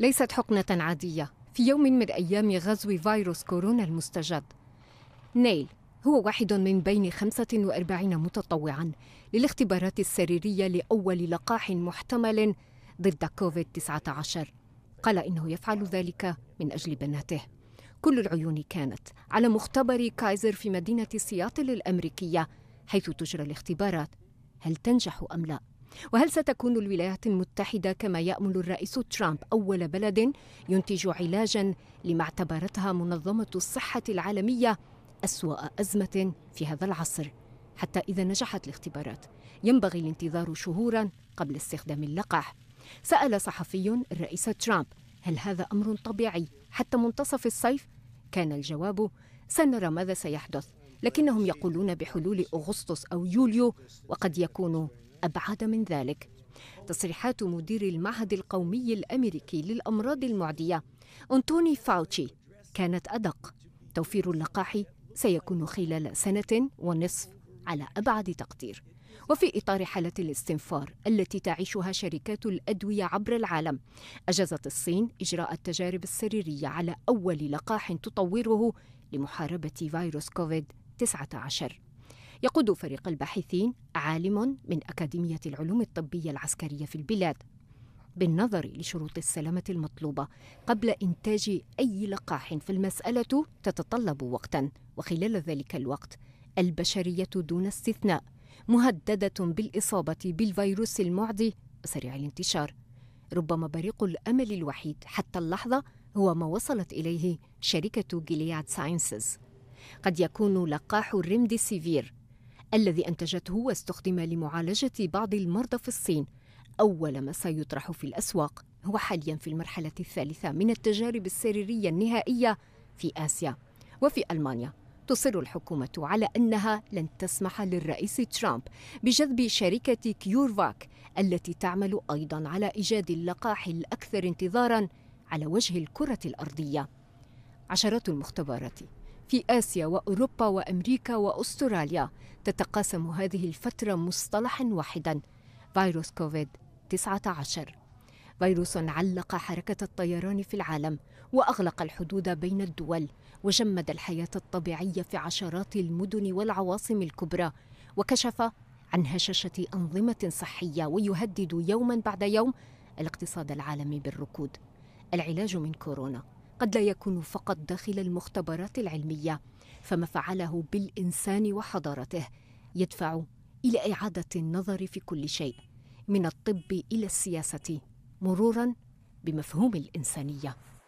ليست حقنة عادية في يوم من أيام غزو فيروس كورونا المستجد نيل هو واحد من بين 45 متطوعا للاختبارات السريرية لأول لقاح محتمل ضد كوفيد-19 قال إنه يفعل ذلك من أجل بناته كل العيون كانت على مختبر كايزر في مدينة سياتل الأمريكية حيث تجرى الاختبارات هل تنجح أم لا؟ وهل ستكون الولايات المتحدة كما يأمل الرئيس ترامب أول بلد ينتج علاجا لما اعتبرتها منظمة الصحة العالمية أسوأ أزمة في هذا العصر حتى إذا نجحت الاختبارات ينبغي الانتظار شهورا قبل استخدام اللقاح سأل صحفي الرئيس ترامب هل هذا أمر طبيعي حتى منتصف الصيف؟ كان الجواب سنرى ماذا سيحدث لكنهم يقولون بحلول أغسطس أو يوليو وقد يكون أبعد من ذلك تصريحات مدير المعهد القومي الأمريكي للأمراض المعدية أنتوني فاوتشي كانت أدق توفير اللقاح سيكون خلال سنة ونصف على أبعد تقدير وفي إطار حالة الاستنفار التي تعيشها شركات الأدوية عبر العالم أجازت الصين إجراء التجارب السريرية على أول لقاح تطوره لمحاربة فيروس كوفيد-19 يقود فريق الباحثين عالم من أكاديمية العلوم الطبية العسكرية في البلاد بالنظر لشروط السلامة المطلوبة قبل إنتاج أي لقاح فالمسألة تتطلب وقتا وخلال ذلك الوقت البشرية دون استثناء مهددة بالإصابة بالفيروس المعدي وسريع الانتشار ربما بريق الأمل الوحيد حتى اللحظة هو ما وصلت إليه شركة جيلياد ساينسز قد يكون لقاح الريمديسيفير الذي أنتجته واستخدم لمعالجة بعض المرضى في الصين أول ما سيطرح في الأسواق هو حاليا في المرحلة الثالثة من التجارب السريرية النهائية في آسيا وفي ألمانيا تصر الحكومة على أنها لن تسمح للرئيس ترامب بجذب شركة كيورفاك التي تعمل أيضا على إيجاد اللقاح الأكثر انتظارا على وجه الكرة الأرضية عشرات المختبرات في آسيا وأوروبا وأمريكا وأستراليا تتقاسم هذه الفترة مصطلحا واحدا فيروس كوفيد 19 فيروس علق حركة الطيران في العالم وأغلق الحدود بين الدول وجمد الحياة الطبيعية في عشرات المدن والعواصم الكبرى وكشف عن هشاشة أنظمة صحية ويهدد يوما بعد يوم الاقتصاد العالمي بالركود العلاج من كورونا قد لا يكون فقط داخل المختبرات العلميه فما فعله بالانسان وحضارته يدفع الى اعاده النظر في كل شيء من الطب الى السياسه مرورا بمفهوم الانسانيه